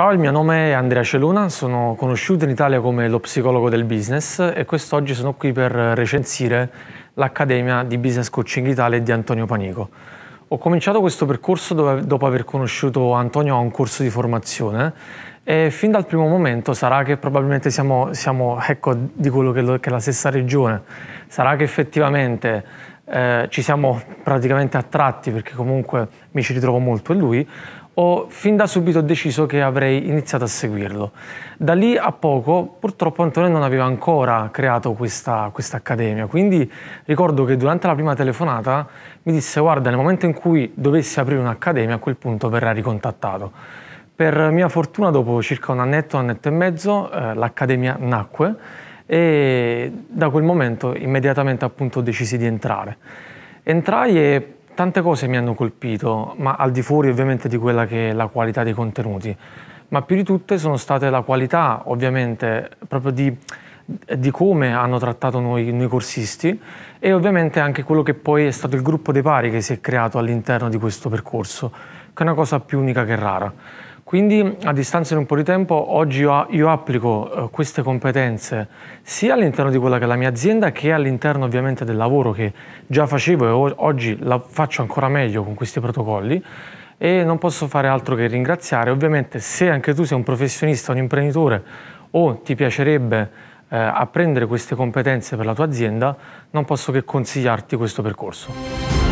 Ciao, il mio nome è Andrea Celuna, sono conosciuto in Italia come lo psicologo del business e quest'oggi sono qui per recensire l'Accademia di Business Coaching Italia di Antonio Panico. Ho cominciato questo percorso dopo aver conosciuto Antonio a un corso di formazione e fin dal primo momento sarà che probabilmente siamo, siamo ecco, di quello che, che, è la stessa regione, sarà che effettivamente eh, ci siamo praticamente attratti perché comunque mi ci ritrovo molto in lui, ho fin da subito deciso che avrei iniziato a seguirlo. Da lì a poco purtroppo Antonio non aveva ancora creato questa, questa accademia, quindi ricordo che durante la prima telefonata mi disse guarda nel momento in cui dovessi aprire un'accademia a quel punto verrà ricontattato. Per mia fortuna dopo circa un annetto, un annetto e mezzo, eh, l'accademia nacque e da quel momento immediatamente appunto decisi di entrare. Entrai e tante cose mi hanno colpito, ma al di fuori ovviamente di quella che è la qualità dei contenuti, ma più di tutte sono state la qualità ovviamente proprio di, di come hanno trattato noi, noi, corsisti e ovviamente anche quello che poi è stato il gruppo dei pari che si è creato all'interno di questo percorso, che è una cosa più unica che rara. Quindi a distanza di un po' di tempo oggi io, io applico eh, queste competenze sia all'interno di quella che è la mia azienda che all'interno ovviamente del lavoro che già facevo e oggi la faccio ancora meglio con questi protocolli e non posso fare altro che ringraziare. Ovviamente se anche tu sei un professionista, un imprenditore o ti piacerebbe eh, apprendere queste competenze per la tua azienda, non posso che consigliarti questo percorso.